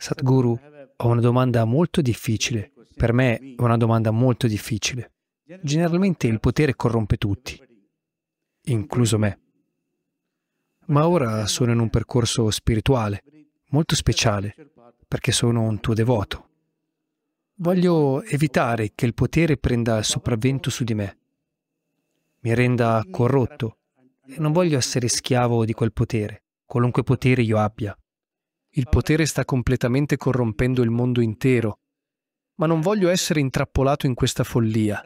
Sadhguru, ho una domanda molto difficile. Per me è una domanda molto difficile. Generalmente il potere corrompe tutti, incluso me. Ma ora sono in un percorso spirituale, molto speciale, perché sono un tuo devoto. Voglio evitare che il potere prenda sopravvento su di me, mi renda corrotto e non voglio essere schiavo di quel potere, qualunque potere io abbia. Il potere sta completamente corrompendo il mondo intero, ma non voglio essere intrappolato in questa follia.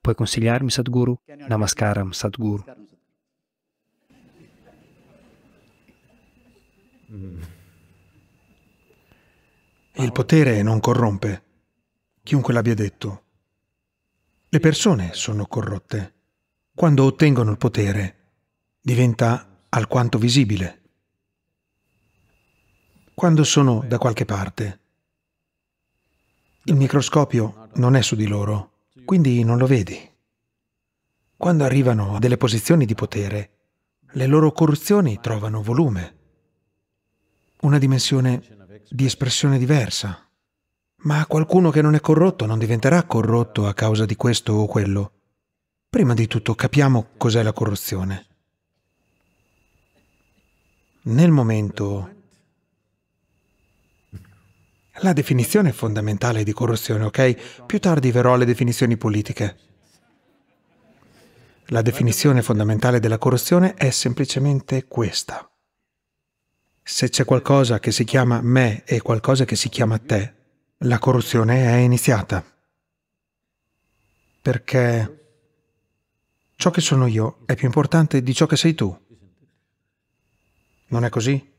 Puoi consigliarmi, Sadhguru? Namaskaram, Sadhguru. Il potere non corrompe, chiunque l'abbia detto. Le persone sono corrotte. Quando ottengono il potere, diventa alquanto visibile quando sono da qualche parte. Il microscopio non è su di loro, quindi non lo vedi. Quando arrivano a delle posizioni di potere, le loro corruzioni trovano volume, una dimensione di espressione diversa. Ma qualcuno che non è corrotto non diventerà corrotto a causa di questo o quello. Prima di tutto capiamo cos'è la corruzione. Nel momento la definizione fondamentale di corruzione, ok? Più tardi verrò alle definizioni politiche. La definizione fondamentale della corruzione è semplicemente questa. Se c'è qualcosa che si chiama me e qualcosa che si chiama te, la corruzione è iniziata. Perché ciò che sono io è più importante di ciò che sei tu. Non è così?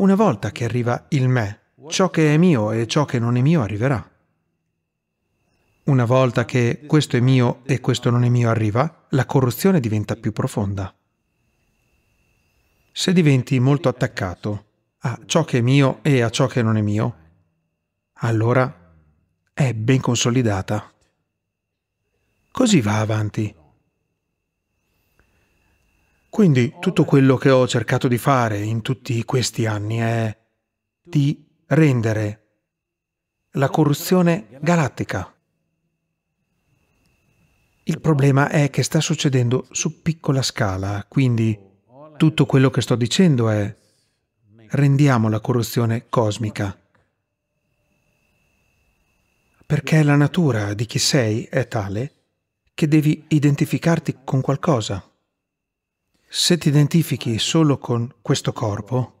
Una volta che arriva il me, ciò che è mio e ciò che non è mio arriverà. Una volta che questo è mio e questo non è mio arriva, la corruzione diventa più profonda. Se diventi molto attaccato a ciò che è mio e a ciò che non è mio, allora è ben consolidata. Così va avanti quindi tutto quello che ho cercato di fare in tutti questi anni è di rendere la corruzione galattica. Il problema è che sta succedendo su piccola scala, quindi tutto quello che sto dicendo è rendiamo la corruzione cosmica. Perché la natura di chi sei è tale che devi identificarti con qualcosa. Se ti identifichi solo con questo corpo,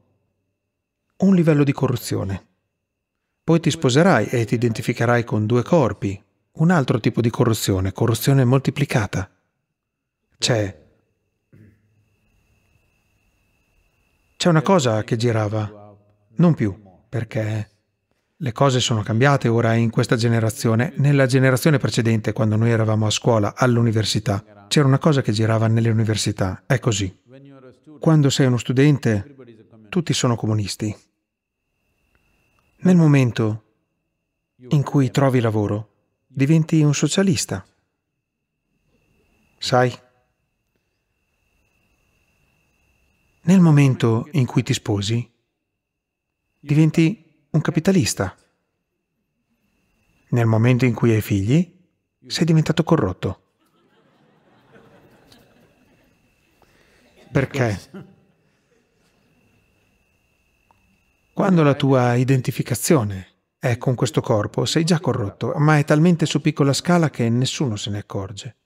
un livello di corruzione. Poi ti sposerai e ti identificherai con due corpi, un altro tipo di corruzione, corruzione moltiplicata. C'è... C'è una cosa che girava, non più, perché le cose sono cambiate ora in questa generazione, nella generazione precedente, quando noi eravamo a scuola, all'università. C'era una cosa che girava nelle università, è così. Quando sei uno studente, tutti sono comunisti. Nel momento in cui trovi lavoro, diventi un socialista. Sai? Nel momento in cui ti sposi, diventi un capitalista. Nel momento in cui hai figli, sei diventato corrotto. Perché? Quando la tua identificazione è con questo corpo, sei già corrotto, ma è talmente su piccola scala che nessuno se ne accorge.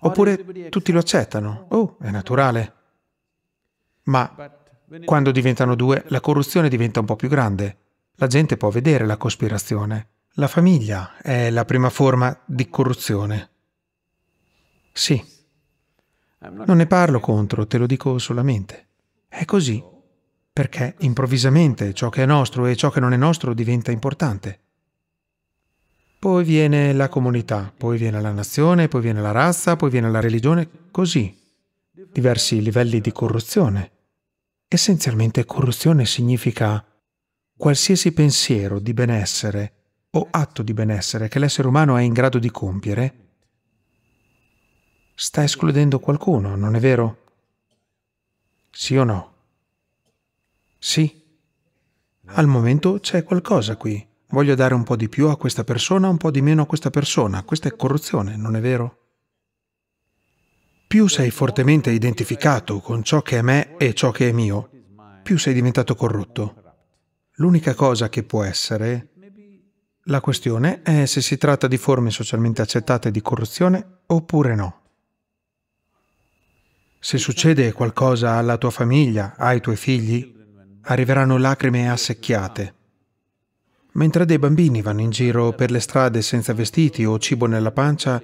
Oppure tutti lo accettano, oh, è naturale. Ma quando diventano due, la corruzione diventa un po' più grande. La gente può vedere la cospirazione. La famiglia è la prima forma di corruzione. Sì. Non ne parlo contro, te lo dico solamente. È così, perché improvvisamente ciò che è nostro e ciò che non è nostro diventa importante. Poi viene la comunità, poi viene la nazione, poi viene la razza, poi viene la religione, così. Diversi livelli di corruzione. Essenzialmente corruzione significa qualsiasi pensiero di benessere o atto di benessere che l'essere umano è in grado di compiere Sta escludendo qualcuno, non è vero? Sì o no? Sì. Al momento c'è qualcosa qui. Voglio dare un po' di più a questa persona, un po' di meno a questa persona. Questa è corruzione, non è vero? Più sei fortemente identificato con ciò che è me e ciò che è mio, più sei diventato corrotto. L'unica cosa che può essere la questione è se si tratta di forme socialmente accettate di corruzione oppure no. Se succede qualcosa alla tua famiglia, ai tuoi figli, arriveranno lacrime assecchiate. Mentre dei bambini vanno in giro per le strade senza vestiti o cibo nella pancia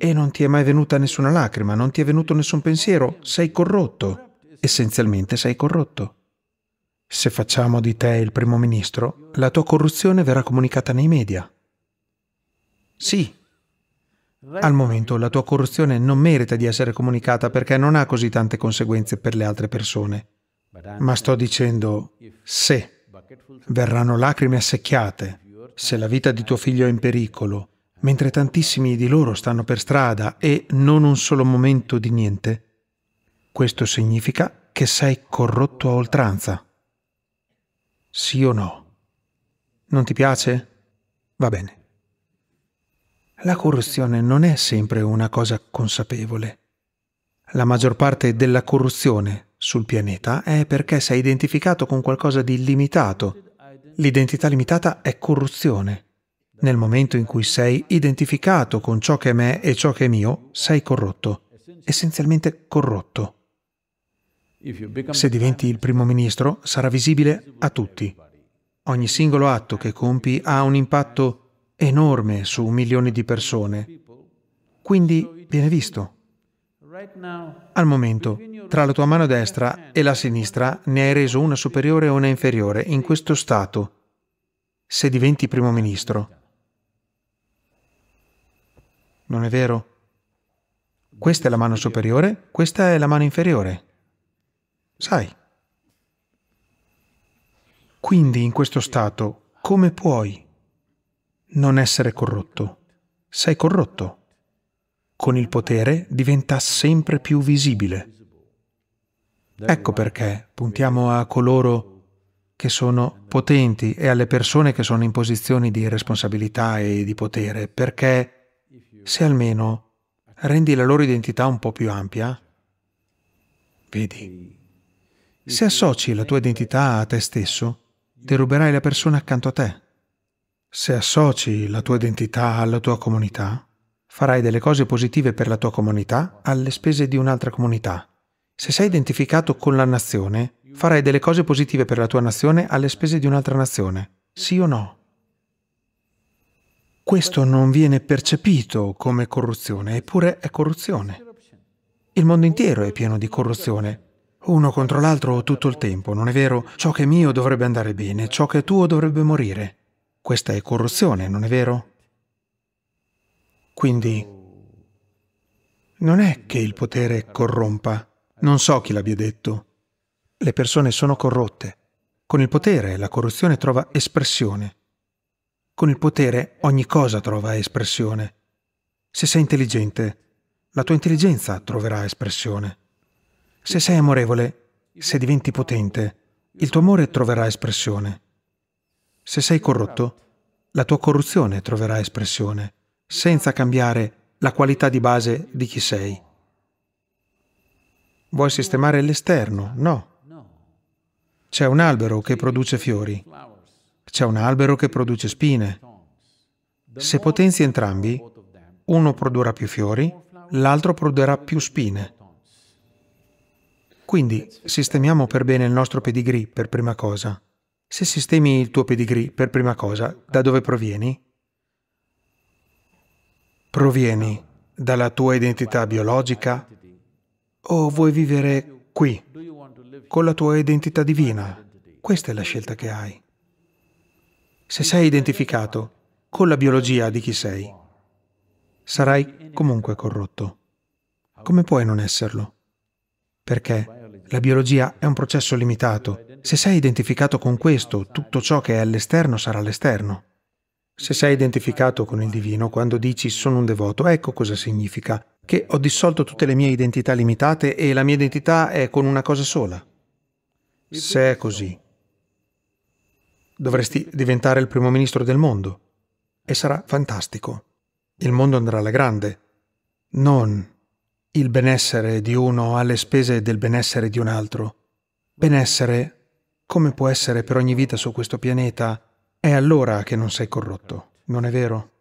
e non ti è mai venuta nessuna lacrima, non ti è venuto nessun pensiero, sei corrotto. Essenzialmente sei corrotto. Se facciamo di te il primo ministro, la tua corruzione verrà comunicata nei media. Sì, al momento la tua corruzione non merita di essere comunicata perché non ha così tante conseguenze per le altre persone. Ma sto dicendo se verranno lacrime assecchiate, se la vita di tuo figlio è in pericolo, mentre tantissimi di loro stanno per strada e non un solo momento di niente, questo significa che sei corrotto a oltranza. Sì o no? Non ti piace? Va bene la corruzione non è sempre una cosa consapevole. La maggior parte della corruzione sul pianeta è perché si è identificato con qualcosa di limitato. L'identità limitata è corruzione. Nel momento in cui sei identificato con ciò che è me e ciò che è mio, sei corrotto, essenzialmente corrotto. Se diventi il primo ministro, sarà visibile a tutti. Ogni singolo atto che compi ha un impatto enorme su milioni di persone, quindi viene visto. Al momento, tra la tua mano destra e la sinistra ne hai reso una superiore e una inferiore in questo stato, se diventi primo ministro. Non è vero? Questa è la mano superiore, questa è la mano inferiore. Sai. Quindi in questo stato, come puoi non essere corrotto. Sei corrotto. Con il potere diventa sempre più visibile. Ecco perché puntiamo a coloro che sono potenti e alle persone che sono in posizioni di responsabilità e di potere, perché se almeno rendi la loro identità un po' più ampia, vedi, se associ la tua identità a te stesso, deruberai la persona accanto a te. Se associ la tua identità alla tua comunità, farai delle cose positive per la tua comunità alle spese di un'altra comunità. Se sei identificato con la nazione, farai delle cose positive per la tua nazione alle spese di un'altra nazione. Sì o no? Questo non viene percepito come corruzione, eppure è corruzione. Il mondo intero è pieno di corruzione, uno contro l'altro tutto il tempo, non è vero? Ciò che è mio dovrebbe andare bene, ciò che è tuo dovrebbe morire. Questa è corruzione, non è vero? Quindi non è che il potere corrompa. Non so chi l'abbia detto. Le persone sono corrotte. Con il potere la corruzione trova espressione. Con il potere ogni cosa trova espressione. Se sei intelligente, la tua intelligenza troverà espressione. Se sei amorevole, se diventi potente, il tuo amore troverà espressione. Se sei corrotto, la tua corruzione troverà espressione, senza cambiare la qualità di base di chi sei. Vuoi sistemare l'esterno? No. C'è un albero che produce fiori, c'è un albero che produce spine. Se potenzi entrambi, uno produrrà più fiori, l'altro produrrà più spine. Quindi sistemiamo per bene il nostro pedigree per prima cosa. Se sistemi il tuo pedigree, per prima cosa, da dove provieni? Provieni dalla tua identità biologica o vuoi vivere qui, con la tua identità divina? Questa è la scelta che hai. Se sei identificato con la biologia di chi sei, sarai comunque corrotto. Come puoi non esserlo? Perché la biologia è un processo limitato se sei identificato con questo, tutto ciò che è all'esterno sarà all'esterno. Se sei identificato con il divino, quando dici sono un devoto, ecco cosa significa, che ho dissolto tutte le mie identità limitate e la mia identità è con una cosa sola. Se è così, dovresti diventare il primo ministro del mondo e sarà fantastico. Il mondo andrà alla grande, non il benessere di uno alle spese del benessere di un altro. Benessere come può essere per ogni vita su questo pianeta, è allora che non sei corrotto, non è vero?